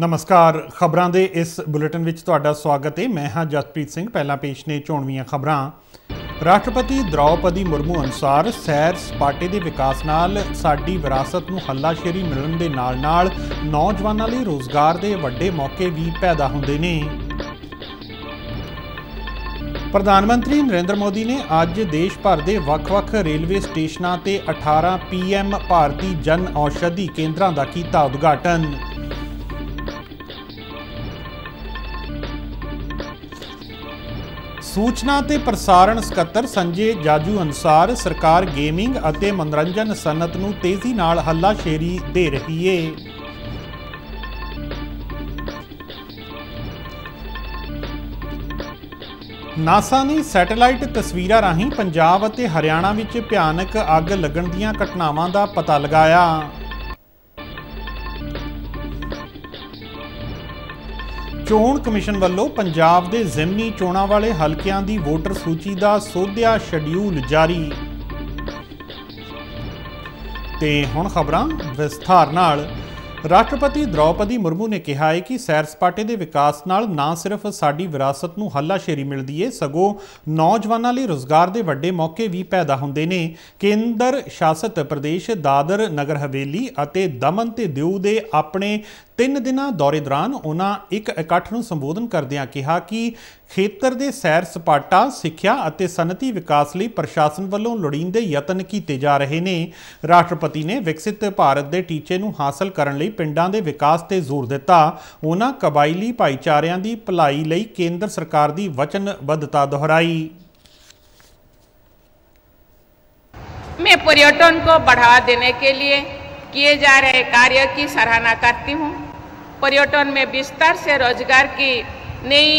ਨਮਸਕਾਰ ਖਬਰਾਂ ਦੇ ਇਸ ਬੁਲੇਟਿਨ ਵਿੱਚ ਤੁਹਾਡਾ ਸਵਾਗਤ ਹੈ ਮੈਂ ਹਾਂ ਜਸਪ੍ਰੀਤ ਸਿੰਘ ਪਹਿਲਾਂ ਪੇਸ਼ ਨੇ ਚੋਣਵੀਆਂ ਖਬਰਾਂ ਰਾਸ਼ਟਰਪਤੀ ਦ੍ਰੌਪਦੀ ਮੁਰਮੂ ਅਨੁਸਾਰ ਸੈਰ ਸਪਾਟੇ ਦੇ ਵਿਕਾਸ ਨਾਲ ਸਾਡੀ ਵਿਰਾਸਤ ਨੂੰ ਹੱਲਾਸ਼ੇਰੀ ਮਿਲਣ ਦੇ ਨਾਲ-ਨਾਲ ਨੌਜਵਾਨਾਂ ਲਈ ਰੋਜ਼ਗਾਰ ਦੇ ਵੱਡੇ ਮੌਕੇ ਵੀ ਪੈਦਾ ਹੁੰਦੇ ਨੇ ਪ੍ਰਧਾਨ ਮੰਤਰੀ ਨਰਿੰਦਰ ਮੋਦੀ ਨੇ ਅੱਜ ਦੇਸ਼ ਭਰ ਦੇ ਵੱਖ-ਵੱਖ ਰੇਲਵੇ ਸਟੇਸ਼ਨਾਂ ਤੇ 18 ਪੀਐਮ ਭਾਰਤੀ ਜਨ ਔਸ਼ਧੀ ਕੇਂਦਰਾਂ ਦਾ ਕੀਤਾ ਉਦਘਾਟਨ ਸੂਚਨਾ ਤੇ ਪ੍ਰਸਾਰਣ ਸਕੱਤਰ ਸੰਜੇ ਜਾਜੂ ਅਨਸਾਰ ਸਰਕਾਰ ਗੇਮਿੰਗ ਅਤੇ ਮਨੋਰੰਜਨ ਸਨਤ ਨੂੰ ਤੇਜ਼ੀ ਨਾਲ ਹੱਲਾਸ਼ੇਰੀ ਦੇ ਰਹੀ ਏ NASA ਨੇ ਸੈਟੇਲਾਈਟ ਤਸਵੀਰਾਂ ਰਾਹੀਂ ਪੰਜਾਬ ਅਤੇ ਹਰਿਆਣਾ ਵਿੱਚ ਭਿਆਨਕ ਅੱਗ ਲੱਗਣ ਦੀਆਂ ਘਟਨਾਵਾਂ ਦਾ ਪਤਾ ਲਗਾਇਆ ਚੋਣ ਕਮਿਸ਼ਨ ਵੱਲੋਂ ਪੰਜਾਬ ਦੇ ਜ਼ਿਮਨੀ ਚੋਣਾਂ ਵਾਲੇ ਹਲਕਿਆਂ ਦੀ ਵੋਟਰ ਸੂਚੀ ਦਾ ਸੋਧਿਆ ਸ਼ੈਡਿਊਲ ਜਾਰੀ ਤੇ ਹੁਣ ਖਬਰਾਂ ਵਿਸਥਾਰ ਨਾਲ ਰਾਸ਼ਟਰਪਤੀ ਦ੍ਰੌਪਦੀ ਮੁਰਮੂ ਨੇ ਕਿਹਾ ਹੈ ਕਿ ਸੈਰ ਸਪਾਟੇ ਦੇ ਵਿਕਾਸ ਨਾਲ ਨਾ ਸਿਰਫ ਸਾਡੀ ਵਿਰਾਸਤ ਨੂੰ ਹੱਲਾਸ਼ੇਰੀ ਮਿਲਦੀ ਏ ਸਗੋਂ ਨੌਜਵਾਨਾਂ ਲਈ ਰੋਜ਼ਗਾਰ ਦੇ ਵੱਡੇ ਮੌਕੇ ਵੀ ਪੈਦਾ ਹੁੰਦੇ ਨੇ ਕੇਂਦਰ ਸ਼ਾਸਿਤ ਪ੍ਰਦੇਸ਼ ਦਾਦਰ ਨਗਰ ਹਵੇਲੀ ਅਤੇ ਦਮਨ ਤੇ ਦਿਊ ਦੇ ਆਪਣੇ ਤਿੰਨ ਦਿਨਾਂ ਦੌਰੇ ਦੌਰਾਨ ਉਹਨਾਂ ਇੱਕ ਇਕੱਠ ਨੂੰ ਸੰਬੋਧਨ ਕਰਦਿਆਂ ਕਿਹਾ ਕਿ ਖੇਤਰ ਦੇ ਸੈਰ ਸਪਾਟਾ ਸਿੱਖਿਆ ਅਤੇ ਸਨਤੀ ਵਿਕਾਸ ਲਈ ਪ੍ਰਸ਼ਾਸਨ ਵੱਲੋਂ ਲੋੜੀਂਦੇ ਯਤਨ ਕੀਤੇ ਜਾ ਰਹੇ ਨੇ ਰਾਸ਼ਟਰਪਤੀ ਨੇ ਵਿਕਸਿਤ ਭਾਰਤ ਦੇ ਟੀਚੇ ਨੂੰ ਹਾਸਲ ਕਰਨ ਲਈ ਪਿੰਡਾਂ ਦੇ ਵਿਕਾਸ ਤੇ ਜ਼ੋਰ ਦਿੱਤਾ ਉਹਨਾਂ ਕਬਾਇਲੀ ਭਾਈਚਾਰਿਆਂ ਦੀ ਭਲਾਈ ਲਈ ਕੇਂਦਰ ਸਰਕਾਰ ਦੀ ਵਚਨਬੱਧਤਾ ਦੁਹਰਾਈ मैं पर्यटन को बढ़ावा देने के लिए किए जा रहे कार्य की सराहना करती हूँ पर्यटन में विस्तार से रोजगार की नई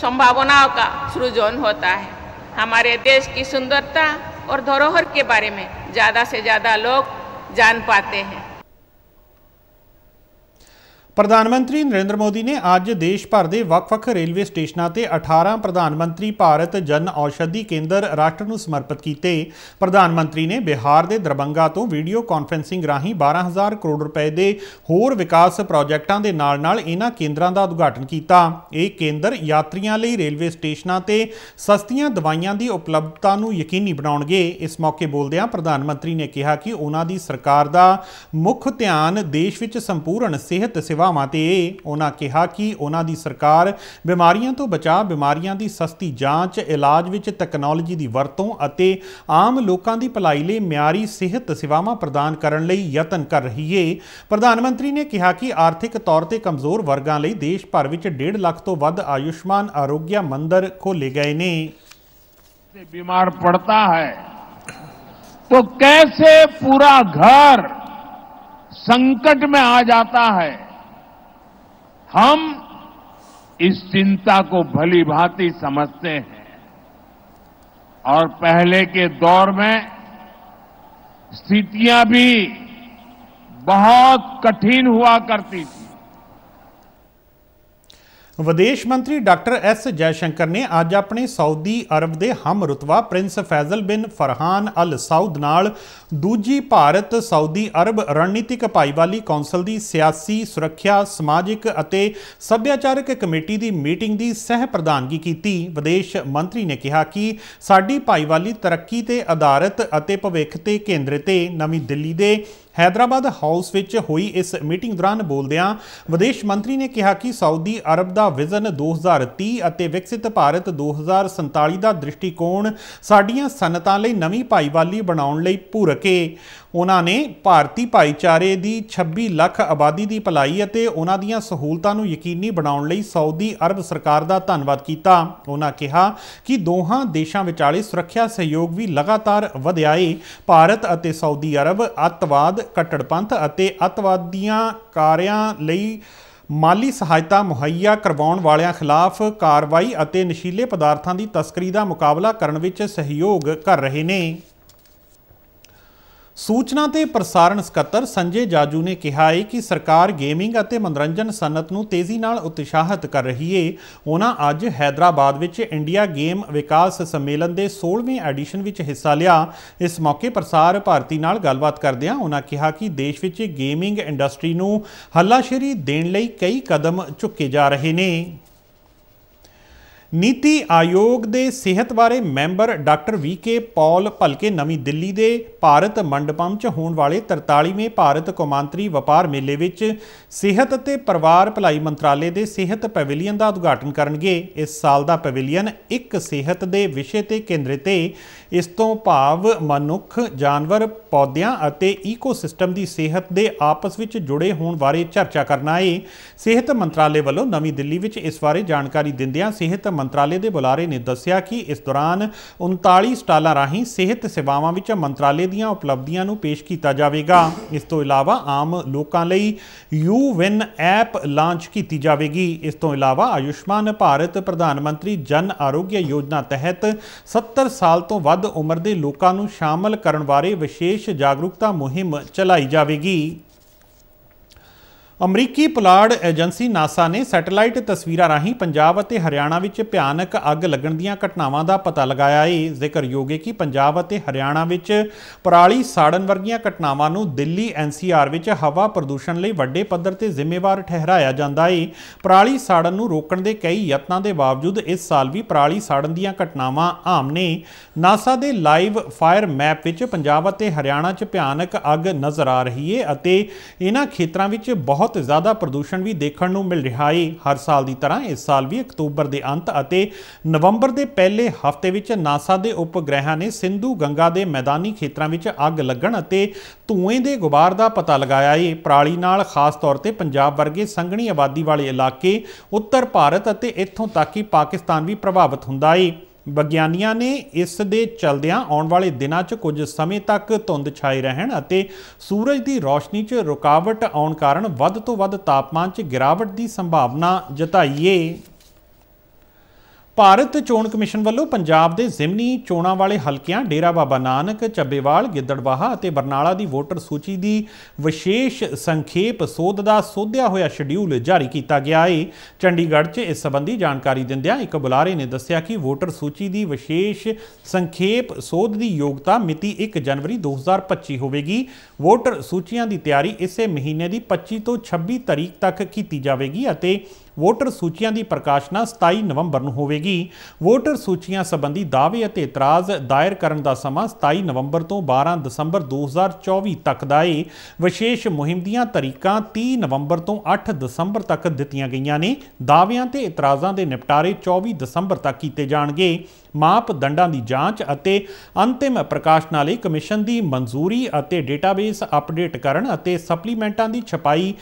संभावनाओं का सृजन होता है हमारे देश की सुंदरता और धरोहर के बारे में ज़्यादा से ज़्यादा लोग जान पाते हैं ਪ੍ਰਧਾਨ ਮੰਤਰੀ ਨਰਿੰਦਰ ਮੋਦੀ ਨੇ ਅੱਜ ਦੇਸ਼ ਭਰ ਦੇ ਵੱਖ-ਵੱਖ ਰੇਲਵੇ ਸਟੇਸ਼ਨਾਂ ਤੇ 18 ਪ੍ਰਧਾਨ ਮੰਤਰੀ ਭਾਰਤ ਜਨ ਔਸ਼ਧੀ ਕੇਂਦਰ ਰਾਸ਼ਟਰ ਨੂੰ ਸਮਰਪਿਤ ਕੀਤੇ ਪ੍ਰਧਾਨ ਮੰਤਰੀ ਨੇ ਬਿਹਾਰ ਦੇ ਦਰਬੰਗਾ ਤੋਂ ਵੀਡੀਓ ਕਾਨਫਰੈਂਸਿੰਗ ਰਾਹੀਂ 12000 ਕਰੋੜ ਰੁਪਏ ਦੇ ਹੋਰ ਵਿਕਾਸ ਪ੍ਰੋਜੈਕਟਾਂ ਦੇ ਨਾਲ-ਨਾਲ ਇਹਨਾਂ ਕੇਂਦਰਾਂ ਦਾ ਉਦਘਾਟਨ ਕੀਤਾ ਇਹ ਕੇਂਦਰ ਯਾਤਰੀਆਂ ਲਈ ਰੇਲਵੇ ਸਟੇਸ਼ਨਾਂ ਤੇ ਸਸਤੀਆਂ ਦਵਾਈਆਂ ਦੀ ਉਪਲਬਧਤਾ ਨੂੰ ਯਕੀਨੀ ਬਣਾਉਣਗੇ ਇਸ ਮੌਕੇ ਬੋਲਦਿਆਂ ਪ੍ਰਧਾਨ ਮੰਤਰੀ ਨੇ ਕਿਹਾ ਕਿ ਉਹਨਾਂ ਦੀ ਸਰਕਾਰ ਦਾ ਮੁੱਖ ਧਿਆਨ ਦੇਸ਼ ਵਿੱਚ ਸੰਪੂਰਨ ਸਿਹਤ ਸੇਵਾ ਸਭਾਵਾਂ ਤੇ ਉਹਨਾਂ ਕਿਹਾ ਕਿ ਉਹਨਾਂ ਦੀ ਸਰਕਾਰ ਬਿਮਾਰੀਆਂ ਤੋਂ ਬਚਾਅ ਬਿਮਾਰੀਆਂ ਦੀ ਸਸਤੀ ਜਾਂਚ ਇਲਾਜ ਵਿੱਚ ਟੈਕਨੋਲੋਜੀ ਦੀ ਵਰਤੋਂ ਅਤੇ ਆਮ ਲੋਕਾਂ ਦੀ ਭਲਾਈ ਲਈ ਮਿਆਰੀ ਸਿਹਤ ਸੇਵਾਵਾਂ ਪ੍ਰਦਾਨ ਕਰਨ ਲਈ ਯਤਨ ਕਰ ਰਹੀ ਹੈ ਪ੍ਰਧਾਨ ਮੰਤਰੀ ਨੇ ਕਿਹਾ ਕਿ ਆਰਥਿਕ ਤੌਰ ਤੇ ਕਮਜ਼ੋਰ ਵਰਗਾਂ ਲਈ ਦੇਸ਼ ਭਰ ਵਿੱਚ 1.5 ਲੱਖ ਤੋਂ ਵੱਧ ਆਯੁਸ਼ਮਾਨ ਆਰੋਗਿਆ ਮੰਦਰ ਖੋਲੇ ਗਏ ਨੇ ਬਿਮਾਰ ਪੜਤਾ ਹੈ तो कैसे पूरा घर संकट में आ जाता है हम इस चिंता को भली भांति समझते हैं और पहले के दौर में स्थितियां भी बहुत कठिन हुआ करती थी ਵਿਦੇਸ਼ ਮੰਤਰੀ ਡਾਕਟਰ ਐਸ ਜੈਸ਼ੰਕਰ ਨੇ ਅੱਜ ਆਪਣੇ ਸਾਊਦੀ ਅਰਬ ਦੇ ਹਮ ਰਤਵਾ ਪ੍ਰਿੰਸ ਫੈਜ਼ਲ ਬਿਨ ਫਰਹਾਨ ਅਲ ਸਾਊਦ ਨਾਲ ਦੂਜੀ ਭਾਰਤ ਸਾਊਦੀ ਅਰਬ ਰਣਨੀਤਿਕ ਭਾਈਵਾਲੀ ਕੌਂਸਲ ਦੀ ਸਿਆਸੀ ਸੁਰੱਖਿਆ ਸਮਾਜਿਕ ਅਤੇ ਸੱਭਿਆਚਾਰਕ ਕਮੇਟੀ ਦੀ ਮੀਟਿੰਗ ਦੀ ਸਹਿ ਪ੍ਰਧਾਨਗੀ ਕੀਤੀ ਵਿਦੇਸ਼ ਮੰਤਰੀ ਨੇ ਕਿਹਾ ਕਿ ਸਾਡੀ ਭਾਈਵਾਲੀ ਤਰੱਕੀ ਤੇ ਆਧਾਰਿਤ ਅਤੇ ਭਵਿੱਖ ਤੇ ਕੇਂਦਰਿਤ ਹੈ ਨਵੀਂ ਦਿੱਲੀ ਦੇ ਹੈਦਰਾਬਾਦ ਹਾਊਸ ਵਿੱਚ ਹੋਈ ਇਸ ਮੀਟਿੰਗ ਦੌਰਾਨ ਬੋਲਦਿਆਂ ਵਿਦੇਸ਼ ਮੰਤਰੀ ਨੇ ਕਿਹਾ ਕਿ ਸਾਊਦੀ ਅਰਬ ਦਾ ਵਿਜ਼ਨ 2030 ਅਤੇ ਵਿਕਸਿਤ ਭਾਰਤ 2047 ਦਾ ਦ੍ਰਿਸ਼ਟੀਕੋਣ ਸਾਡੀਆਂ ਸਨਤਾਂ ਲਈ ਨਵੀਂ ਭਾਈਵਾਲੀ ਬਣਾਉਣ ਲਈ ਪੂਰਕ ਉਹਨਾਂ ਨੇ ਭਾਰਤੀ ਭਾਈਚਾਰੇ ਦੀ 26 ਲੱਖ ਆਬਾਦੀ ਦੀ ਭਲਾਈ ਅਤੇ ਉਹਨਾਂ ਦੀਆਂ ਸਹੂਲਤਾਂ ਨੂੰ ਯਕੀਨੀ ਬਣਾਉਣ ਲਈ ਸਾਊਦੀ ਅਰਬ ਸਰਕਾਰ ਦਾ ਧੰਨਵਾਦ ਕੀਤਾ ਉਹਨਾਂ ਕਿਹਾ ਕਿ ਦੋਹਾਂ ਦੇਸ਼ਾਂ ਵਿਚਾਲੇ ਸੁਰੱਖਿਆ ਸਹਿਯੋਗ ਵੀ ਲਗਾਤਾਰ ਵਧਿਆ ਭਾਰਤ ਅਤੇ ਸਾਊਦੀ ਅਰਬ ਅੱਤਵਾਦ ਕੱਟੜਪੰਥ ਅਤੇ ਅਤਵਾਦੀਆਂ ਕਾਰਿਆਂ ਲਈ ਮਾਲੀ ਸਹਾਇਤਾ ਮੁਹੱਈਆ ਕਰਵਾਉਣ ਵਾਲਿਆਂ ਖਿਲਾਫ ਕਾਰਵਾਈ ਅਤੇ ਨਸ਼ੀਲੇ ਪਦਾਰਥਾਂ ਦੀ ਤਸਕਰੀ ਦਾ ਮੁਕਾਬਲਾ ਕਰਨ ਵਿੱਚ ਸਹਿਯੋਗ ਕਰ ਰਹੇ ਨੇ ਸੂਚਨਾ ਤੇ ਪ੍ਰਸਾਰਣ ਸਕੱਤਰ ਸੰਜੇ ਜਾਜੂ ਨੇ ਕਿਹਾ ਹੈ ਕਿ ਸਰਕਾਰ ਗੇਮਿੰਗ ਅਤੇ ਮਨੋਰੰਜਨ ਸਨਤ ਨੂੰ ਤੇਜ਼ੀ ਨਾਲ ਉਤਸ਼ਾਹਿਤ ਕਰ ਰਹੀ ਹੈ ਉਹਨਾਂ ਅੱਜ ਹైదరాబాద్ ਵਿੱਚ ਇੰਡੀਆ ਗੇਮ ਵਿਕਾਸ ਸੰਮੇਲਨ ਦੇ 16ਵੇਂ ਐਡੀਸ਼ਨ ਵਿੱਚ ਹਿੱਸਾ ਲਿਆ ਇਸ ਮੌਕੇ ਪ੍ਰਸਾਰ ਭਾਰਤੀ ਨਾਲ ਗੱਲਬਾਤ ਕਰਦਿਆਂ ਉਹਨਾਂ ਕਿਹਾ ਕਿ ਦੇਸ਼ ਵਿੱਚ ਗੇਮਿੰਗ ਇੰਡਸਟਰੀ ਨੂੰ ਹੱਲਾਸ਼ੇਰੀ ਦੇਣ ਲਈ ਕਈ ਕਦਮ ਚੁੱਕੇ ਜਾ ਰਹੇ ਨੇ ਨੀਤੀ ਆਯੋਗ ਦੇ ਸਿਹਤ ਬਾਰੇ ਮੈਂਬਰ ਡਾਕਟਰ ਵੀ ਕੇ ਪੌਲ ਭਲਕੇ ਨਵੀਂ ਦਿੱਲੀ ਦੇ ਭਾਰਤ ਮੰਡਪਮ 'ਚ ਹੋਣ ਵਾਲੇ 43ਵੇਂ ਭਾਰਤ ਕੌਮਾਂਤਰੀ ਵਪਾਰ ਮੇਲੇ ਵਿੱਚ ਸਿਹਤ ਅਤੇ ਪਰਿਵਾਰ ਭਲਾਈ ਮੰਤਰਾਲੇ ਦੇ ਸਿਹਤ ਪਵਿਲੀਅਨ ਦਾ ਉਦਘਾਟਨ ਕਰਨਗੇ ਇਸ ਸਾਲ ਦਾ ਪਵਿਲੀਅਨ ਇੱਕ ਸਿਹਤ ਦੇ ਵਿਸ਼ੇ ਤੇ ਕੇਂਦਰਿਤ ਹੈ ਇਸ ਤੋਂ ਭਾਵ ਮਨੁੱਖ ਜਾਨਵਰ ਪੌਦਿਆਂ ਅਤੇ ਈਕੋਸਿਸਟਮ ਦੀ ਸਿਹਤ ਦੇ ਆਪਸ ਵਿੱਚ ਜੁੜੇ ਹੋਣ ਬਾਰੇ ਚਰਚਾ ਕਰਨਾ ਹੈ ਸਿਹਤ ਮੰਤਰਾਲੇ ਵੱਲੋਂ ਨਵੀਂ ਦਿੱਲੀ ਵਿੱਚ ਇਸ ਬਾਰੇ ਜਾਣਕਾਰੀ ਦਿੰਦਿਆਂ ਸਿਹਤ ਮੰਤਰਾਲੇ ਦੇ ਬੁਲਾਰੇ ਨੇ ਦੱਸਿਆ ਕਿ ਇਸ ਦੌਰਾਨ 39 ਸਟਾਲਾਂ ਰਾਹੀਂ ਸਿਹਤ ਸੇਵਾਵਾਂ ਵਿੱਚ ਮੰਤਰਾਲੇ ਦੀਆਂ ਉਪਲਬਧੀਆਂ ਨੂੰ ਪੇਸ਼ ਕੀਤਾ ਜਾਵੇਗਾ ਇਸ ਤੋਂ ਇਲਾਵਾ ਆਮ ਲੋਕਾਂ ਲਈ ਯੂ ਵਿਨ ਐਪ ਲਾਂਚ ਕੀਤੀ ਜਾਵੇਗੀ ਇਸ ਤੋਂ ਇਲਾਵਾ ਆਯੁਸ਼ਮਾਨ ਭਾਰਤ ਪ੍ਰਧਾਨ ਮੰਤਰੀ ਜਨ ਆਰੋਗਯ ਯੋਜਨਾ ਤਹਿਤ 70 ਸਾਲ ਤੋਂ ਵੱਧ ਉਮਰ ਦੇ ਲੋਕਾਂ ਨੂੰ ਸ਼ਾਮਲ ਕਰਨ ਬਾਰੇ ਵਿਸ਼ੇਸ਼ ਜਾਗਰੂਕਤਾ ਮੁਹਿੰਮ ਚਲਾਈ ਜਾਵੇਗੀ ਅਮਰੀਕੀ ਪੁਲਾੜ ਏਜੰਸੀ ਨਾਸਾ ਨੇ ਸੈਟੇਲਾਈਟ ਤਸਵੀਰਾਂ ਰਾਹੀਂ ਪੰਜਾਬ ਅਤੇ ਹਰਿਆਣਾ ਵਿੱਚ ਭਿਆਨਕ ਅੱਗ ਲੱਗਣ ਦੀਆਂ ਘਟਨਾਵਾਂ ਦਾ ਪਤਾ ਲਗਾਇਆ ਹੈ ਜ਼ਿਕਰਯੋਗ ਹੈ ਕਿ ਪੰਜਾਬ ਅਤੇ ਹਰਿਆਣਾ ਵਿੱਚ ਪਰਾਲੀ ਸਾੜਨ ਵਰਗੀਆਂ ਘਟਨਾਵਾਂ ਨੂੰ ਦਿੱਲੀ ਐਨਸੀਆਰ ਵਿੱਚ ਹਵਾ ਪ੍ਰਦੂਸ਼ਣ ਲਈ ਵੱਡੇ ਪੱਧਰ ਤੇ ਜ਼ਿੰਮੇਵਾਰ ਠਹਿਰਾਇਆ ਜਾਂਦਾ ਹੈ ਪਰਾਲੀ ਸਾੜਨ ਨੂੰ ਰੋਕਣ ਦੇ ਕਈ ਯਤਨਾਂ ਦੇ ਬਾਵਜੂਦ ਇਸ ਸਾਲ ਵੀ ਪਰਾਲੀ ਸਾੜਨ ਦੀਆਂ ਘਟਨਾਵਾਂ ਆਮ ਨੇ ਨਾਸਾ ਦੇ ਲਾਈਵ ਫਾਇਰ ਮੈਪ ਵਿੱਚ ਪੰਜਾਬ ਅਤੇ ਹਰਿਆਣਾ 'ਚ ਭਿਆਨਕ ਅੱਗ ਨਜ਼ਰ ਆ ਰਹੀ ਹੈ ਅਤੇ ਇਹਨਾਂ ਖੇਤਰਾਂ ਵਿੱਚ ਬਹੁਤ ਬਹੁਤ ਜ਼ਿਆਦਾ ਪ੍ਰਦੂਸ਼ਣ ਵੀ ਦੇਖਣ ਨੂੰ ਮਿਲ ਰਿਹਾ ਹੈ ਹਰ ਸਾਲ ਦੀ ਤਰ੍ਹਾਂ ਇਸ ਸਾਲ ਵੀ ਅਕਤੂਬਰ ਦੇ ਅੰਤ ਅਤੇ ਨਵੰਬਰ ਦੇ ਪਹਿਲੇ ਹਫ਼ਤੇ ਵਿੱਚ ਨਾਸਾ ਦੇ ਉਪਗ੍ਰਹਿਾਂ ਨੇ ਸਿੰਧੂ ਗੰਗਾ ਦੇ ਮੈਦਾਨੀ ਖੇਤਰਾਂ ਵਿੱਚ ਅੱਗ ਲੱਗਣ ਅਤੇ ਧੂਏ ਦੇ ਗੁਬਾਰ ਦਾ ਪਤਾ ਲਗਾਇਆ ਹੈ ਪ੍ਰਾਲੀ ਨਾਲ ਖਾਸ ਤੌਰ ਤੇ ਪੰਜਾਬ ਵਰਗੇ ਸੰਘਣੀ ਆਬਾਦੀ ਵਾਲੇ ਇਲਾਕੇ ਉੱਤਰ ਭਾਰਤ ਅਤੇ ਇੱਥੋਂ ਤੱਕ ਕਿ ਪਾਕਿਸਤਾਨ ਵੀ ਪ੍ਰਭਾਵਿਤ ਹੁੰਦਾ ਹੈ ਵਿਗਿਆਨੀਆਂ ਨੇ ਇਸ ਦੇ ਚਲਦਿਆਂ ਆਉਣ ਵਾਲੇ ਦਿਨਾਂ 'ਚ ਕੁਝ ਸਮੇਂ ਤੱਕ ਧੁੰਦ ਛਾਈ ਰਹਿਣ ਅਤੇ ਸੂਰਜ ਦੀ ਰੌਸ਼ਨੀ 'ਚ ਰੁਕਾਵਟ ਆਉਣ ਕਾਰਨ ਵੱਧ ਤੋਂ ਵੱਧ ਤਾਪਮਾਨ 'ਚ ਗਿਰਾਵਟ ਦੀ ਸੰਭਾਵਨਾ ਜਤਾਈਏ ਭਾਰਤ ਚੋਣ ਕਮਿਸ਼ਨ ਵੱਲੋਂ ਪੰਜਾਬ ਦੇ ਜ਼ਿਮਨੀ ਚੋਣਾਂ ਵਾਲੇ ਹਲਕਿਆਂ ਡੇਰਾ ਬਾਬਾ ਨਾਨਕ, ਚੱਬੇਵਾਲ, ਗਿੱਦੜਵਾਹਾ ਅਤੇ ਬਰਨਾਲਾ ਦੀ ਵੋਟਰ ਸੂਚੀ ਦੀ ਵਿਸ਼ੇਸ਼ ਸੰਖੇਪ ਸੋਧ ਦਾ ਸੋਧਿਆ ਹੋਇਆ ਸ਼ਡਿਊਲ ਜਾਰੀ ਕੀਤਾ ਗਿਆ ਹੈ। ਚੰਡੀਗੜ੍ਹ 'ਚ ਇਸ ਸੰਬੰਧੀ ਜਾਣਕਾਰੀ ਦਿੰਦਿਆਂ ਇੱਕ ਬੁਲਾਰੇ ਨੇ ਦੱਸਿਆ ਕਿ ਵੋਟਰ ਸੂਚੀ ਦੀ ਵਿਸ਼ੇਸ਼ ਸੰਖੇਪ ਸੋਧ ਦੀ ਯੋਗਤਾ ਮਿਤੀ 1 ਜਨਵਰੀ 2025 ਹੋਵੇਗੀ। ਵੋਟਰ ਸੂਚੀਆਂ ਦੀ ਤਿਆਰੀ ਇਸੇ ਮਹੀਨੇ ਦੀ 25 ਤੋਂ 26 ਤਰੀਕ ਤੱਕ ਕੀਤੀ ਜਾਵੇਗੀ ਅਤੇ ਵੋਟਰ ਸੂਚੀਆਂ ਦੀ ਪ੍ਰਕਾਸ਼ਨਾ 27 ਨਵੰਬਰ ਨੂੰ ਹੋਵੇਗੀ ਵੋਟਰ ਸੂਚੀਆਂ ਸੰਬੰਧੀ ਦਾਅਵੇ ਅਤੇ ਇਤਰਾਜ਼ ਦਾਇਰ ਕਰਨ ਦਾ ਸਮਾਂ 27 ਨਵੰਬਰ ਤੋਂ 12 ਦਸੰਬਰ 2024 ਤੱਕ ਦਾ ਹੈ ਵਿਸ਼ੇਸ਼ ਮੁਹਿੰਮ ਦੀਆਂ ਤਰੀਕਾਂ 30 ਨਵੰਬਰ ਤੋਂ 8 ਦਸੰਬਰ ਤੱਕ ਦਿੱਤੀਆਂ ਗਈਆਂ ਨੇ ਦਾਅਵਿਆਂ ਤੇ ਇਤਰਾਜ਼ਾਂ ਦੇ ਨਿਪਟਾਰੇ 24 ਦਸੰਬਰ ਤੱਕ ਕੀਤੇ ਜਾਣਗੇ ਮਾਪ ਦੰਡਾਂ ਦੀ ਜਾਂਚ ਅਤੇ ਅੰਤਿਮ ਪ੍ਰਕਾਸ਼ਨਾਂ ਲਈ ਕਮਿਸ਼ਨ ਦੀ ਮਨਜ਼ੂਰੀ ਅਤੇ ਡੇਟਾਬੇਸ ਅਪਡੇਟ ਕਰਨ ਅਤੇ ਸਪਲੀਮੈਂਟਾਂ ਦੀ ਛਪਾਈ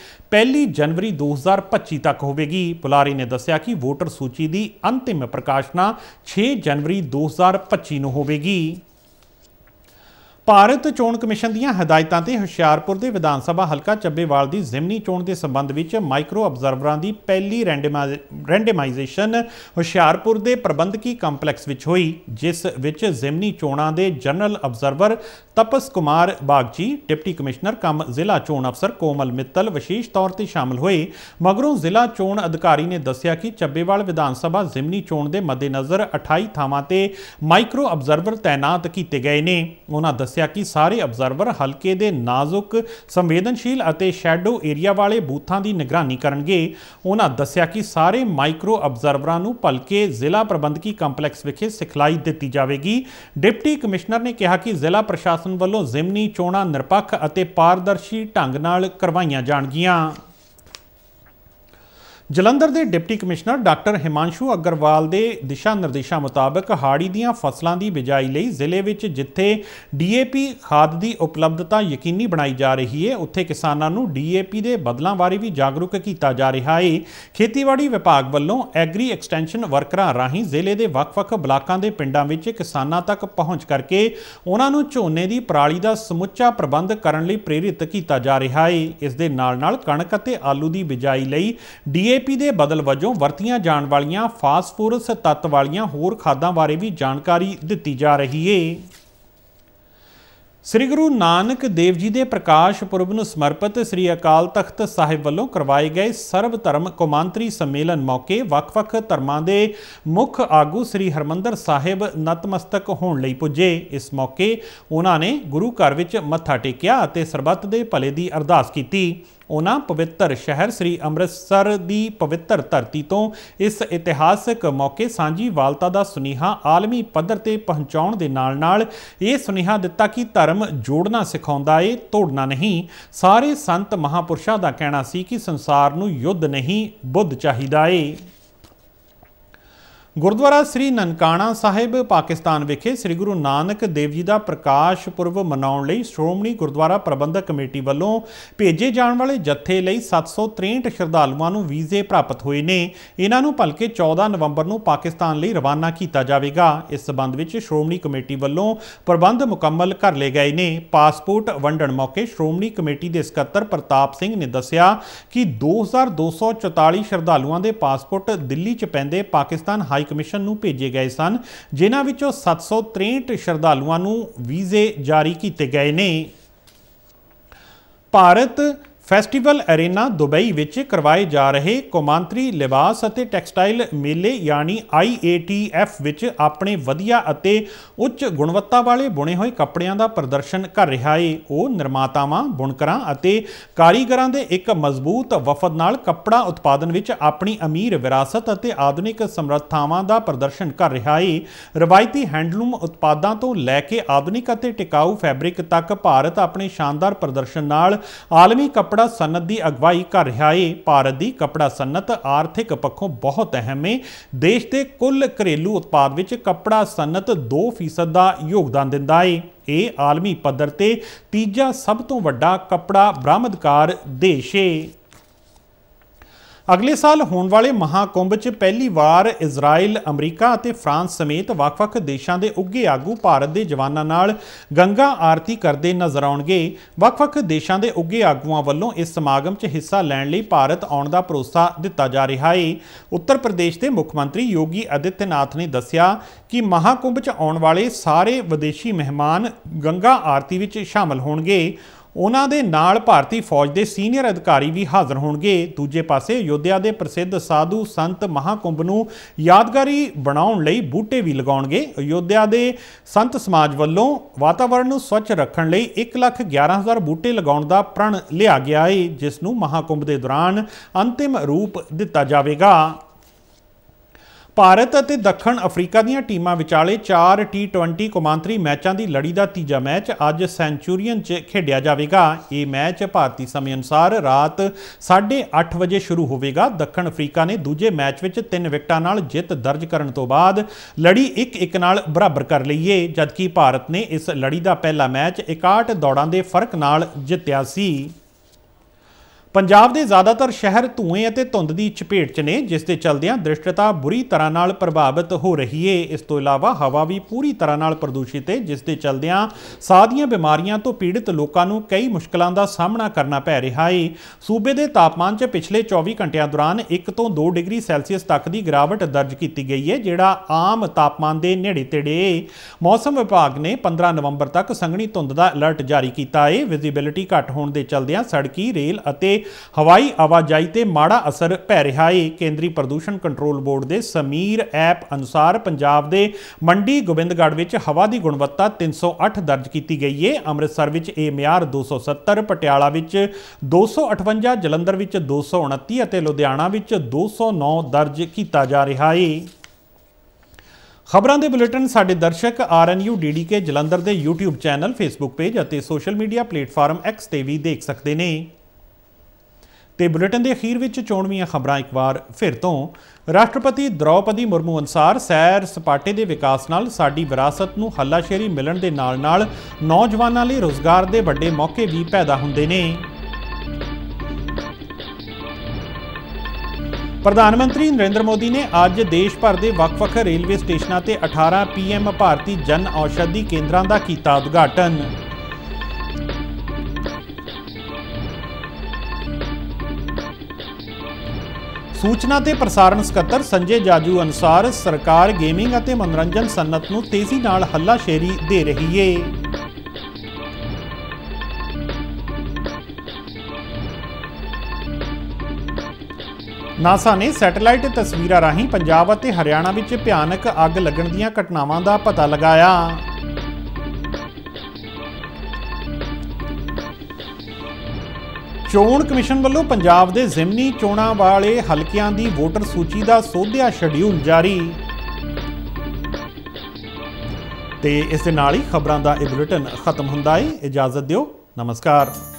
1 ਜਨਵਰੀ 2025 ਤੱਕ ਹੋਵੇਗੀ ਪੁਲਾਰੀ ਨੇ ਦੱਸਿਆ ਕਿ ਵੋਟਰ ਸੂਚੀ ਦੀ ਅੰਤਿਮ ਪ੍ਰਕਾਸ਼ਨਾ 6 ਜਨਵਰੀ 2025 ਨੂੰ ਹੋਵੇਗੀ ਭਾਰਤ ਚੋਣ ਕਮਿਸ਼ਨ ਦੀਆਂ ਹਦਾਇਤਾਂ ਤੇ ਹੁਸ਼ਿਆਰਪੁਰ ਦੇ ਵਿਧਾਨ ਸਭਾ ਹਲਕਾ ਚੱਬੇਵਾਲ ਦੀ ਜ਼ਿਮਨੀ ਚੋਣ ਦੇ ਸੰਬੰਧ ਵਿੱਚ ਮਾਈਕਰੋ ਆਬਜ਼ਰਵਰਾਂ ਦੀ ਪਹਿਲੀ ਰੈਂਡਮਾਈਜ਼ੇਸ਼ਨ ਹੁਸ਼ਿਆਰਪੁਰ ਦੇ ਪ੍ਰਬੰਧਕੀ ਕੰਪਲੈਕਸ ਵਿੱਚ ਹੋਈ ਜਿਸ ਵਿੱਚ ਜ਼ਿਮਨੀ ਚੋਣਾਂ ਦੇ general observer Tapas Kumar Bagchi deputy commissioner cum ਜ਼ਿਲ੍ਹਾ ਚੋਣ ਅਫਸਰ ਕੋਮਲ ਮਿੱਤਲ ਵਿਸ਼ੇਸ਼ ਤੌਰ ਤੇ ਸ਼ਾਮਲ ਹੋਏ ਮਗਰੋਂ ਜ਼ਿਲ੍ਹਾ ਚੋਣ ਅਧਿਕਾਰੀ ਨੇ ਦੱਸਿਆ ਕਿ ਚੱਬੇਵਾਲ ਵਿਧਾਨ ਸਭਾ ਜ਼ਿਮਨੀ ਚੋਣ ਦੇ ਮੱਦੇਨਜ਼ਰ 28 ਥਾਵਾਂ ਤੇ ਮਾਈਕਰੋ ਅਬਜ਼ਰਵਰ ਤਾਇਨਾਤ ਕੀਤੇ ਗਏ ਨੇ ਉਹਨਾਂ ਦੱਸਿਆ ਕਿ ਸਾਰੇ ਅਬਜ਼ਰਵਰ ਹਲਕੇ ਦੇ ਨਾਜ਼ੁਕ ਸੰਵੇਦਨਸ਼ੀਲ ਅਤੇ ਸ਼ੈਡੋ ਏਰੀਆ ਵਾਲੇ ਬੂਥਾਂ ਦੀ ਨਿਗਰਾਨੀ ਕਰਨਗੇ ਉਹਨਾਂ ਦੱਸਿਆ ਕਿ ਸਾਰੇ ਮਾਈਕਰੋ ਅਬਜ਼ਰਵਰਾਂ ਨੂੰ ਭਲਕੇ ਜ਼ਿਲ੍ਹਾ ਪ੍ਰਬੰਧਕੀ ਕੰਪਲੈਕਸ ਵਿਖੇ ਸਿਖਲਾਈ ਦਿੱਤੀ ਜਾਵੇਗੀ ਡਿਪਟੀ ਕਮਿਸ਼ਨਰ ਨੇ ਕਿਹਾ ਕਿ ਜ਼ਿਲ੍ਹਾ ਪ੍ਰਸ਼ਾਸਨ ਪ੍ਰਸ਼ਾਸਨ ਵੱਲੋਂ ਜ਼ਿਮਨੀ ਚੋਣਾਂ ਨਿਰਪੱਖ ਅਤੇ ਪਾਰਦਰਸ਼ੀ ਢੰਗ ਨਾਲ ਕਰਵਾਈਆਂ ਜਾਣਗੀਆਂ ਜਲੰਧਰ ਦੇ deputy commissioner doctor Himanshu Agarwal ਦੇ ਦਿਸ਼ਾ ਨਿਰਦੇਸ਼ਾਂ ਮੁਤਾਬਕ ਹਾੜੀ ਦੀਆਂ ਫਸਲਾਂ ਦੀ ਬਿਜਾਈ ਲਈ ਜ਼ਿਲ੍ਹੇ ਵਿੱਚ ਜਿੱਥੇ ਡੀਏਪੀ ਖਾਦ ਦੀ ਉਪਲਬਧਤਾ ਯਕੀਨੀ ਬਣਾਈ ਜਾ ਰਹੀ ਹੈ ਉੱਥੇ ਕਿਸਾਨਾਂ ਨੂੰ ਡੀਏਪੀ ਦੇ ਬਦਲਾਂ ਬਾਰੇ ਵੀ ਜਾਗਰੂਕ ਕੀਤਾ ਜਾ ਰਿਹਾ ਹੈ ਖੇਤੀਬਾੜੀ ਵਿਭਾਗ ਵੱਲੋਂ ਐਗਰੀ ਐਕਸਟੈਂਸ਼ਨ ਵਰਕਰਾਂ ਰਾਹੀਂ ਜ਼ਿਲ੍ਹੇ ਦੇ ਵੱਖ-ਵੱਖ ਬਲਾਕਾਂ ਦੇ ਪਿੰਡਾਂ ਵਿੱਚ ਕਿਸਾਨਾਂ ਤੱਕ ਪਹੁੰਚ ਕਰਕੇ ਉਹਨਾਂ ਨੂੰ ਝੋਨੇ ਦੀ ਪਰਾਲੀ ਦਾ ਸਮੁੱਚਾ ਪ੍ਰਬੰਧ ਕਰਨ ਲਈ ਪ੍ਰੇਰਿਤ ਕੀਤਾ ਜਾ ਰਿਹਾ ਹੈ ਇਸ ਦੇ ਨਾਲ-ਨਾਲ ਕਣਕ ਅਤੇ ਆਲੂ ਦੀ ਬਿਜਾਈ ਲਈ ਡੀ ਡੀਏਪੀ ਦੇ ਬਦਲ ਵਜੋਂ ਵਰਤੀਆਂ ਜਾਣ ਵਾਲੀਆਂ ਫਾਸਫੋਰਸ ਤੱਤ ਵਾਲੀਆਂ ਹੋਰ ਖਾਦਾਂ ਬਾਰੇ ਵੀ ਜਾਣਕਾਰੀ ਦਿੱਤੀ ਜਾ ਰਹੀ ਏ ਸ੍ਰੀ ਗੁਰੂ ਨਾਨਕ ਦੇਵ ਜੀ ਦੇ ਪ੍ਰਕਾਸ਼ ਪੁਰਬ ਨੂੰ ਸਮਰਪਿਤ ਸ੍ਰੀ ਅਕਾਲ ਤਖਤ ਸਾਹਿਬ ਵੱਲੋਂ ਕਰਵਾਏ ਗਏ ਸਰਬ ਧਰਮ ਕੌਮਾਂਤਰੀ ਸੰਮੇਲਨ ਮੌਕੇ ਵੱਖ-ਵੱਖ ਧਰਮਾਂ ਦੇ ਮੁੱਖ ਆਗੂ ਸ੍ਰੀ ਹਰਮੰਦਰ ਸਾਹਿਬ ਨਤਮਸਤਕ ਹੋਣ ਲਈ ਪੁੱਜੇ ਇਸ ਮੌਕੇ ਉਹਨਾਂ ਨੇ ਗੁਰੂ ਘਰ ਵਿੱਚ ਮੱਥਾ ਟੇਕਿਆ ਅਤੇ ਸਰਬੱਤ ਦੇ ਭਲੇ ਦੀ ਅਰਦਾਸ ਕੀਤੀ ਉਹਨਾਂ ਪਵਿੱਤਰ ਸ਼ਹਿਰ ਸ੍ਰੀ ਅੰਮ੍ਰਿਤਸਰ ਦੀ ਪਵਿੱਤਰ ਧਰਤੀ ਤੋਂ ਇਸ ਇਤਿਹਾਸਕ ਮੌਕੇ ਸਾਂਝੀ ਵਾਲਤਾ ਦਾ ਸੁਨੇਹਾ ਆਲਮੀ ਪੱਧਰ ਤੇ ਪਹੁੰਚਾਉਣ ਦੇ ਨਾਲ-ਨਾਲ ਇਹ ਸੁਨੇਹਾ ਦਿੱਤਾ ਕਿ ਧਰਮ ਜੋੜਨਾ ਸਿਖਾਉਂਦਾ ਏ ਤੋੜਨਾ ਨਹੀਂ ਸਾਰੇ ਸੰਤ ਮਹਾਪੁਰਸ਼ਾਂ ਦਾ ਕਹਿਣਾ ਸੀ ਕਿ ਸੰਸਾਰ ਨੂੰ ਯੁੱਧ ਨਹੀਂ ਬੁੱਧ ਚਾਹੀਦਾ ਏ ਗੁਰਦੁਆਰਾ ਸ੍ਰੀ ਨਨਕਾਣਾ ਸਾਹਿਬ ਪਾਕਿਸਤਾਨ ਵਿਖੇ ਸ੍ਰੀ ਗੁਰੂ ਨਾਨਕ ਦੇਵ ਜੀ ਦਾ ਪ੍ਰਕਾਸ਼ ਪੁਰਬ ਮਨਾਉਣ ਲਈ ਸ਼੍ਰੋਮਣੀ ਗੁਰਦੁਆਰਾ ਪ੍ਰਬੰਧਕ ਕਮੇਟੀ ਵੱਲੋਂ ਭੇਜੇ ਜਾਣ ਵਾਲੇ ਜਥੇ ਲਈ 763 ਸ਼ਰਧਾਲੂਆਂ ਨੂੰ ਵੀਜ਼ੇ ਪ੍ਰਾਪਤ ਹੋਏ ਨੇ ਇਹਨਾਂ ਨੂੰ ਭਲਕੇ 14 ਨਵੰਬਰ ਨੂੰ ਪਾਕਿਸਤਾਨ ਲਈ ਰਵਾਨਾ ਕੀਤਾ ਜਾਵੇਗਾ ਇਸ ਸਬੰਧ ਵਿੱਚ ਸ਼੍ਰੋਮਣੀ ਕਮੇਟੀ ਵੱਲੋਂ ਪ੍ਰਬੰਧ ਮੁਕੰਮਲ ਕਰ ਲਏ ਗਏ ਨੇ ਪਾਸਪੋਰਟ ਵੰਡਣ ਮੌਕੇ ਸ਼੍ਰੋਮਣੀ ਕਮੇਟੀ ਦੇ ਸਕੱਤਰ ਪ੍ਰਤਾਪ ਸਿੰਘ ਨੇ ਦੱਸਿਆ ਕਿ 2244 ਸ਼ਰਧਾਲੂਆਂ ਦੇ ਪਾਸਪੋਰਟ ਦਿੱਲੀ 'ਚ ਪੈਂਦੇ ਪਾਕਿਸਤਾਨ ਹਾਈ ਕਮਿਸ਼ਨ ਨੂੰ ਭੇਜੇ ਗਏ ਸਨ ਜਿਨ੍ਹਾਂ ਵਿੱਚੋਂ 763 ਸ਼ਰਧਾਲੂਆਂ ਨੂੰ ਵੀਜ਼ੇ ਜਾਰੀ ਕੀਤੇ ਗਏ ਨੇ ਭਾਰਤ ਫੈਸਟੀਵਲ ਅਰੇਨਾ ਦੁਬਈ ਵਿੱਚ ਕਰਵਾਏ ਜਾ ਰਹੇ ਕੋਮਾਂਤਰੀ ਲਿਬਾਸ ਅਤੇ ਟੈਕਸਟਾਈਲ ਮੇਲੇ ਯਾਨੀ IATF ਵਿੱਚ ਆਪਣੇ ਵਧੀਆ ਅਤੇ ਉੱਚ ਗੁਣਵੱਤਾ ਵਾਲੇ ਬੁਣੇ ਹੋਏ ਕੱਪੜਿਆਂ ਦਾ ਪ੍ਰਦਰਸ਼ਨ ਕਰ ਰਿਹਾ ਹੈ ਉਹ ਨਿਰਮਾਤਾਵਾਂ ਬੁਣਕਰਾਂ ਅਤੇ ਕਾਰੀਗਰਾਂ ਦੇ ਇੱਕ ਮਜ਼ਬੂਤ ਵਫਦ ਨਾਲ ਕੱਪੜਾ ਉਤਪਾਦਨ ਵਿੱਚ ਆਪਣੀ ਅਮੀਰ ਵਿਰਾਸਤ ਅਤੇ ਆਧੁਨਿਕ ਸਮਰੱਥਾਵਾਂ ਦਾ ਪ੍ਰਦਰਸ਼ਨ ਕਰ ਰਿਹਾ ਹੈ ਰਵਾਇਤੀ ਹੈਂਡਲੂਮ ਉਤਪਾਦਾਂ ਤੋਂ ਲੈ ਕੇ ਆਧੁਨਿਕ ਅਤੇ ਟਿਕਾਊ ਫੈਬਰਿਕ ਤੱਕ ਭਾਰਤ ਆਪਣੇ ਸ਼ਾਨਦਾਰ ਪ੍ਰਦਰਸ਼ਨ ਨਾਲ ਆਲਮੀ ਕੱਪੜਾ ਕਪੜਾ ਸਨਤ ਦੀ ਅਗਵਾਈ ਕਰ ਰਿਹਾ ਏ ਭਾਰਤ ਦੀ ਕਪੜਾ ਸਨਤ ਆਰਥਿਕ ਪੱਖੋਂ ਬਹੁਤ ਅਹਿਮ ਏ ਦੇਸ਼ ਦੇ ਕੁੱਲ ਘਰੇਲੂ ਉਤਪਾਦ ਵਿੱਚ ਕਪੜਾ ਸਨਤ 2% ਦਾ ਯੋਗਦਾਨ ਦਿੰਦਾ ਏ ਇਹ ਆਲਮੀ ਪੱਧਰ ਤੇ ਤੀਜਾ ਸਭ ਤੋਂ ਵੱਡਾ ਕਪੜਾ ਬ੍ਰਾਹਮਦਕਾਰ ਦੇਸ਼ ਏ ਅਗਲੇ ਸਾਲ ਹੋਣ ਵਾਲੇ ਮਹਾਕੁੰਭ 'ਚ ਪਹਿਲੀ ਵਾਰ ਇਜ਼ਰਾਈਲ, ਅਮਰੀਕਾ ਅਤੇ ਫਰਾਂਸ ਸਮੇਤ ਵੱਖ-ਵੱਖ ਦੇਸ਼ਾਂ ਦੇ ਉੱਗੇ ਆਗੂ ਭਾਰਤ ਦੇ ਜਵਾਨਾਂ ਨਾਲ ਗੰਗਾ ਆਰਤੀ ਕਰਦੇ ਨਜ਼ਰ ਆਉਣਗੇ। ਵੱਖ-ਵੱਖ ਦੇਸ਼ਾਂ ਦੇ ਉੱਗੇ ਆਗੂਆਂ ਵੱਲੋਂ ਇਸ ਸਮਾਗਮ 'ਚ ਹਿੱਸਾ ਲੈਣ ਲਈ ਭਾਰਤ ਆਉਣ ਦਾ ਭਰੋਸਾ ਦਿੱਤਾ ਜਾ ਰਿਹਾ ਹੈ। ਉੱਤਰ ਪ੍ਰਦੇਸ਼ ਦੇ ਮੁੱਖ ਮੰਤਰੀ ਯੋਗੀ ਅਦਿੱਤਿਆਨਾਥ ਨੇ ਦੱਸਿਆ ਕਿ ਮਹਾਕੁੰਭ 'ਚ ਆਉਣ ਵਾਲੇ ਸਾਰੇ ਵਿਦੇਸ਼ੀ ਮਹਿਮਾਨ ਗੰਗਾ ਆਰਤੀ ਵਿੱਚ ਸ਼ਾਮਲ ਹੋਣਗੇ। ਉਹਨਾਂ ਦੇ ਨਾਲ ਭਾਰਤੀ ਫੌਜ ਦੇ ਸੀਨੀਅਰ ਅਧਿਕਾਰੀ ਵੀ ਹਾਜ਼ਰ ਹੋਣਗੇ ਦੂਜੇ ਪਾਸੇ ਯੋਧਿਆ ਦੇ ਪ੍ਰਸਿੱਧ ਸਾਧੂ ਸੰਤ ਮਹਾਕੁੰਭ ਨੂੰ ਯਾਦਗਾਰੀ ਬਣਾਉਣ ਲਈ ਬੂਟੇ ਵੀ ਲਗਾਉਣਗੇ ਯੋਧਿਆ ਦੇ ਸੰਤ ਸਮਾਜ ਵੱਲੋਂ ਵਾਤਾਵਰਣ ਨੂੰ ਸਵੱਛ ਰੱਖਣ ਲਈ 111000 ਬੂਟੇ ਲਗਾਉਣ ਦਾ ਪ੍ਰਣ ਲਿਆ ਗਿਆ ਹੈ ਜਿਸ ਨੂੰ ਮਹਾਕੁੰਭ ਦੇ ਦੌਰਾਨ ਅੰਤਿਮ ਰੂਪ ਦਿੱਤਾ ਜਾਵੇਗਾ ਭਾਰਤ ਅਤੇ ਦੱਖਣ ਅਫਰੀਕਾ ਦੀਆਂ ਟੀਮਾਂ ਵਿਚਾਲੇ 4 T20 ਕੁਮਾਂਤਰੀ ਮੈਚਾਂ ਦੀ ਲੜੀ ਦਾ ਤੀਜਾ ਮੈਚ ਅੱਜ ਸੈਂਚੂਰੀਅਨ 'ਚ ਖੇਡਿਆ ਜਾਵੇਗਾ ਇਹ ਮੈਚ ਭਾਰਤੀ ਸਮੇਂ ਅਨੁਸਾਰ ਰਾਤ 8:30 ਵਜੇ ਸ਼ੁਰੂ ਹੋਵੇਗਾ ਦੱਖਣ ਅਫਰੀਕਾ ਨੇ ਦੂਜੇ ਮੈਚ ਵਿੱਚ 3 ਵਿਕਟਾਂ ਨਾਲ ਜਿੱਤ ਦਰਜ ਕਰਨ ਤੋਂ ਬਾਅਦ ਲੜੀ 1-1 ਨਾਲ ਬਰਾਬਰ ਕਰ ਲਈ ਏ ਜਦਕਿ ਭਾਰਤ ਨੇ ਇਸ ਲੜੀ ਦਾ ਪਹਿਲਾ ਮੈਚ 61 ਦੌੜਾਂ ਦੇ ਫਰਕ ਨਾਲ ਜਿੱਤਿਆ ਸੀ ਪੰਜਾਬ ਦੇ ਜ਼ਿਆਦਾਤਰ ਸ਼ਹਿਰ ਧੂਏ ਅਤੇ ਧੁੰਦ ਦੀ ਚਪੇਟ 'ਚ ਨੇ ਜਿਸ ਦੇ ਚਲਦਿਆਂ ਦ੍ਰਿਸ਼ਟਤਾ ਬੁਰੀ ਤਰ੍ਹਾਂ ਨਾਲ ਪ੍ਰਭਾਵਿਤ ਹੋ ਰਹੀ ਏ ਇਸ ਤੋਂ ਇਲਾਵਾ ਹਵਾ ਵੀ ਪੂਰੀ ਤਰ੍ਹਾਂ ਨਾਲ ਪ੍ਰਦੂਸ਼ਿਤ ਏ ਜਿਸ ਦੇ ਚਲਦਿਆਂ ਸਾਹ ਦੀਆਂ ਬਿਮਾਰੀਆਂ ਤੋਂ ਪੀੜਿਤ ਲੋਕਾਂ ਨੂੰ ਕਈ ਮੁਸ਼ਕਲਾਂ ਦਾ ਸਾਹਮਣਾ ਕਰਨਾ ਪੈ ਰਿਹਾ ਏ ਸੂਬੇ ਦੇ ਤਾਪਮਾਨ 'ਚ ਪਿਛਲੇ 24 ਘੰਟਿਆਂ ਦੌਰਾਨ 1 ਤੋਂ 2 ਡਿਗਰੀ ਸੈਲਸੀਅਸ ਤੱਕ ਦੀ ਗਿਰਾਵਟ ਦਰਜ ਕੀਤੀ ਗਈ ਏ ਜਿਹੜਾ ਆਮ ਤਾਪਮਾਨ ਦੇ ਨੇੜੇ-ਤੇੜੇ ਮੌਸਮ ਵਿਭਾਗ ਨੇ 15 ਨਵੰਬਰ ਤੱਕ ਸੰਘਣੀ ਧੁੰਦ ਦਾ ਅਲਰਟ ਜਾਰੀ ਕੀਤਾ ਏ ਵਿਜ਼ਿਬਿਲਿਟੀ ਘੱਟ ਹੋਣ ਦੇ ਚਲਦਿਆਂ ਸੜਕੀ ਰੇਲ ਅਤੇ ਹਵਾਈ ਆਵਾਜਾਈ ਤੇ ਮਾੜਾ ਅਸਰ ਪੈ ਰਿਹਾ ਏ ਕੇਂਦਰੀ ਪ੍ਰਦੂਸ਼ਣ ਕੰਟਰੋਲ ਬੋਰਡ ਦੇ ਸਮੀਰ ਐਪ ਅਨੁਸਾਰ ਪੰਜਾਬ ਦੇ ਮੰਡੀ ਗੋਬਿੰਦਗੜ੍ਹ ਵਿੱਚ ਹਵਾ ਦੀ ਗੁਣਵੱਤਾ 308 ਦਰਜ ਕੀਤੀ ਗਈ ਏ ਅੰਮ੍ਰਿਤਸਰ ਵਿੱਚ ਇਹ ਮਿਆਰ 270 ਪਟਿਆਲਾ ਵਿੱਚ 258 ਜਲੰਧਰ ਵਿੱਚ 229 ਅਤੇ ਲੁਧਿਆਣਾ ਵਿੱਚ 209 ਦਰਜ ਕੀਤਾ ਜਾ ਰਿਹਾ ਏ ਖਬਰਾਂ ਦੇ ਬੁਲੇਟਿਨ ਸਾਡੇ ਦਰਸ਼ਕ RNU DDK ਜਲੰਧਰ ਦੇ YouTube ਚੈਨਲ Facebook ਪੇਜ ਅਤੇ ਸੋਸ਼ਲ ਮੀਡੀਆ ਪਲੇਟਫਾਰਮ X ਤੇ ਵੀ ਦੇਖ ਸਕਦੇ ਨੇ ਤੇ ਬੁਲੇਟਿਨ ਦੇ ਅਖੀਰ ਵਿੱਚ ਚੋਣਵੀਆਂ ਖਬਰਾਂ ਇੱਕ ਵਾਰ ਫਿਰ ਤੋਂ ਰਾਸ਼ਟਰਪਤੀ ਦ੍ਰੌਪਦੀ ਮੁਰਮੂ ਅਨਸਾਰ ਸੈਰ ਸਪਾਟੇ ਦੇ ਵਿਕਾਸ ਨਾਲ ਸਾਡੀ ਵਿਰਾਸਤ ਨੂੰ ਹੱਲਾਸ਼ੇਰੀ ਮਿਲਣ ਦੇ ਨਾਲ-ਨਾਲ ਨੌਜਵਾਨਾਂ ਲਈ ਰੋਜ਼ਗਾਰ ਦੇ ਵੱਡੇ ਮੌਕੇ ਵੀ ਪੈਦਾ ਹੁੰਦੇ ਨੇ ਪ੍ਰਧਾਨ ਮੰਤਰੀ ਨਰਿੰਦਰ ਮੋਦੀ ਨੇ ਅੱਜ ਦੇਸ਼ ਭਰ ਦੇ ਵੱਖ-ਵੱਖ ਰੇਲਵੇ ਸਟੇਸ਼ਨਾਂ ਤੇ 18 ਪੀਐਮ ਭਾਰਤੀ ਜਨ ਔਸ਼ਧੀ ਕੇਂਦਰਾਂ ਦਾ ਕੀਤਾ ਉਦਘਾਟਨ ਸੂਚਨਾ ਤੇ ਪ੍ਰਸਾਰਣ ਸਕੱਤਰ ਸੰਜੇ ਜਾਜੂ ਅਨੁਸਾਰ ਸਰਕਾਰ ਗੇਮਿੰਗ ਅਤੇ ਮਨੋਰੰਜਨ ਸੰਨਤ ਨੂੰ ਤੇਜ਼ੀ ਨਾਲ ਹੱਲਾਸ਼ੇਰੀ ਦੇ ਰਹੀ ਏ ਨਾਸਾ ਨੇ ਸੈਟੇਲਾਈਟ ਤਸਵੀਰਾਂ ਰਾਹੀਂ ਪੰਜਾਬ ਅਤੇ ਹਰਿਆਣਾ ਵਿੱਚ ਭਿਆਨਕ ਅੱਗ ਲੱਗਣ ਦੀਆਂ ਘਟਨਾਵਾਂ ਦਾ ਪਤਾ ਲਗਾਇਆ ਚੋਣ ਕਮਿਸ਼ਨ ਵੱਲੋਂ ਪੰਜਾਬ ਦੇ ਜ਼ਿਮਨੀ ਚੋਣਾਂ ਵਾਲੇ ਹਲਕਿਆਂ ਦੀ ਵੋਟਰ ਸੂਚੀ ਦਾ ਸੋਧਿਆ ਸ਼ਡਿਊਲ ਜਾਰੀ ਤੇ ਇਸ ਦੇ ਨਾਲ ਹੀ ਖਬਰਾਂ ਦਾ ਇਹ ਬੁਲੇਟਿਨ ਖਤਮ ਹੁੰਦਾ ਹੈ ਇਜਾਜ਼ਤ ਦਿਓ ਨਮਸਕਾਰ